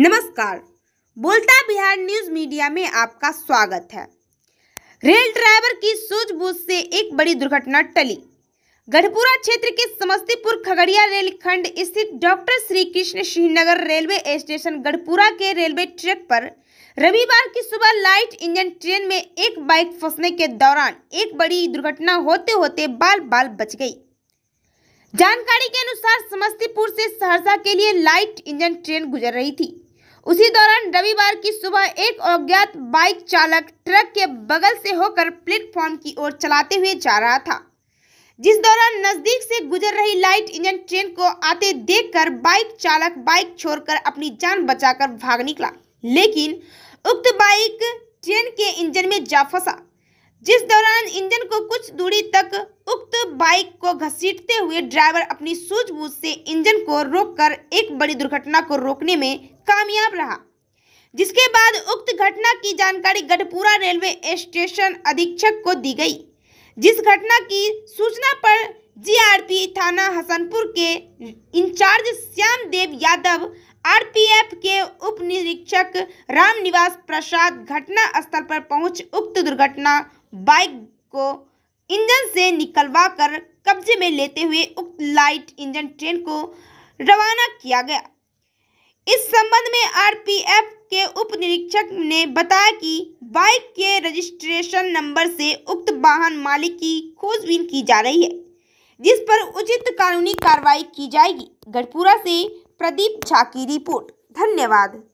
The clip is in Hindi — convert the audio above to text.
नमस्कार बोलता बिहार न्यूज मीडिया में आपका स्वागत है रेल ड्राइवर की सूझबूझ से एक बड़ी दुर्घटना टली गढ़पुरा क्षेत्र के समस्तीपुर खगड़िया रेलखंड स्थित doctor Shri Krishna Srinagar railway station Garhpura के रेलवे ट्रैक पर रविवार की सुबह लाइट इंजन ट्रेन में एक बाइक फंसने के दौरान एक बड़ी दुर्घटना होते होते बाल बाल बच गई जानकारी के अनुसार समस्तीपुर से सहरसा के लिए लाइट इंजन ट्रेन गुजर रही थी उसी दौरान रविवार की सुबह एक अज्ञात बाइक चालक ट्रक के बगल से होकर प्लेटफॉर्म की ओर चलाते हुए जा रहा था जिस दौरान नजदीक से गुजर रही लाइट इंजन ट्रेन को आते देखकर बाइक चालक बाइक छोड़कर अपनी जान बचाकर भाग निकला लेकिन उक्त बाइक ट्रेन के इंजन में जा फंसा जिस दौरान इंजन को कुछ दूरी तक उक्त बाइक को घसीटते हुए ड्राइवर अपनी सूझबूझ से इंजन को रोककर एक बड़ी दुर्घटना को रोकने में कामयाब रहा जिसके बाद उक्त घटना की जानकारी गढ़पुरा रेलवे स्टेशन अधीक्षक को दी गई जिस घटना की सूचना पर जीआरपी थाना हसनपुर के इंचार्ज श्याम देव यादव आरपीएफ के उप निरीक्षक रामनिवास प्रसाद घटना स्थल पर पहुंच उक्त दुर्घटना बाइक को इंजन से निकलवा कर कब्जे में लेते हुए उक्त लाइट इंजन ट्रेन को रवाना किया गया इस संबंध में आरपीएफ के उप निरीक्षक ने बताया कि बाइक के रजिस्ट्रेशन नंबर से उक्त वाहन मालिक की खोजबीन की जा रही है जिस पर उचित कानूनी कार्रवाई की जाएगी गढ़पुरा से प्रदीप झा की रिपोर्ट धन्यवाद